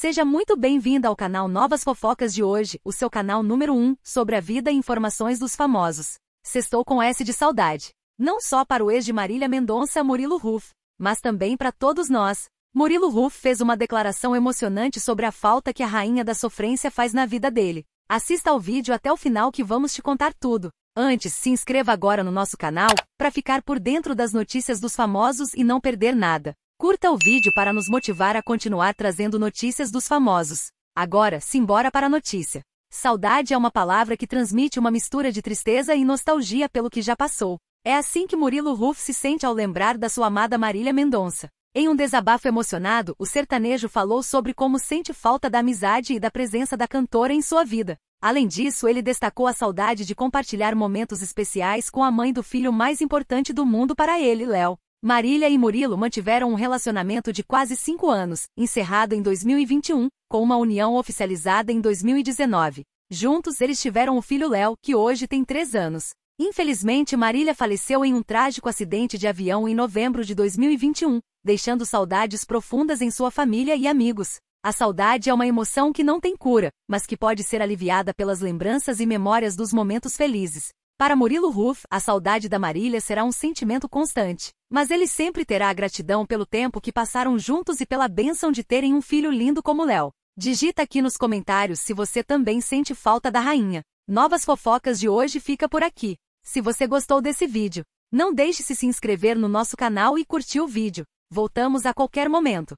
Seja muito bem-vinda ao canal Novas Fofocas de hoje, o seu canal número 1 sobre a vida e informações dos famosos. Sextou com S de saudade. Não só para o ex de Marília Mendonça, Murilo Ruf, mas também para todos nós. Murilo Ruf fez uma declaração emocionante sobre a falta que a rainha da sofrência faz na vida dele. Assista ao vídeo até o final que vamos te contar tudo. Antes, se inscreva agora no nosso canal para ficar por dentro das notícias dos famosos e não perder nada. Curta o vídeo para nos motivar a continuar trazendo notícias dos famosos. Agora, simbora para a notícia. Saudade é uma palavra que transmite uma mistura de tristeza e nostalgia pelo que já passou. É assim que Murilo Ruff se sente ao lembrar da sua amada Marília Mendonça. Em um desabafo emocionado, o sertanejo falou sobre como sente falta da amizade e da presença da cantora em sua vida. Além disso, ele destacou a saudade de compartilhar momentos especiais com a mãe do filho mais importante do mundo para ele, Léo. Marília e Murilo mantiveram um relacionamento de quase cinco anos, encerrado em 2021, com uma união oficializada em 2019. Juntos eles tiveram o filho Léo, que hoje tem três anos. Infelizmente, Marília faleceu em um trágico acidente de avião em novembro de 2021, deixando saudades profundas em sua família e amigos. A saudade é uma emoção que não tem cura, mas que pode ser aliviada pelas lembranças e memórias dos momentos felizes. Para Murilo Ruff, a saudade da Marília será um sentimento constante, mas ele sempre terá a gratidão pelo tempo que passaram juntos e pela bênção de terem um filho lindo como Léo. Digita aqui nos comentários se você também sente falta da rainha. Novas fofocas de hoje fica por aqui. Se você gostou desse vídeo, não deixe de se inscrever no nosso canal e curtir o vídeo. Voltamos a qualquer momento.